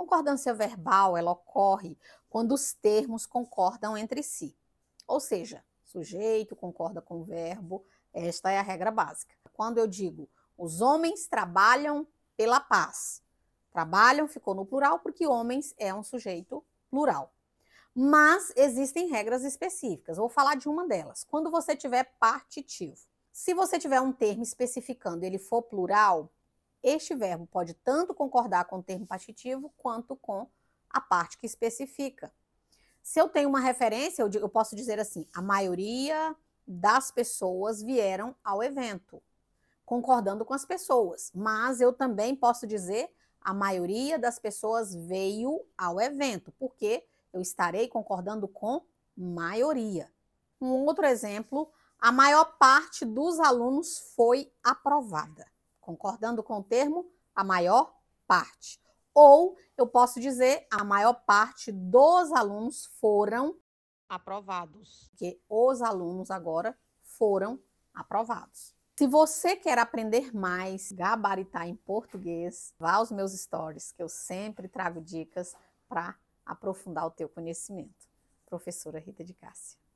Concordância verbal, ela ocorre quando os termos concordam entre si. Ou seja, sujeito concorda com o verbo, esta é a regra básica. Quando eu digo os homens trabalham pela paz, trabalham ficou no plural porque homens é um sujeito plural. Mas existem regras específicas, vou falar de uma delas. Quando você tiver partitivo, se você tiver um termo especificando ele for plural, este verbo pode tanto concordar com o termo partitivo quanto com a parte que especifica. Se eu tenho uma referência, eu, digo, eu posso dizer assim: a maioria das pessoas vieram ao evento, concordando com as pessoas. Mas eu também posso dizer: a maioria das pessoas veio ao evento, porque eu estarei concordando com maioria. Um outro exemplo: a maior parte dos alunos foi aprovada concordando com o termo a maior parte. Ou eu posso dizer a maior parte dos alunos foram aprovados. Porque os alunos agora foram aprovados. Se você quer aprender mais, gabaritar em português, vá aos meus stories, que eu sempre trago dicas para aprofundar o teu conhecimento. Professora Rita de Cássia.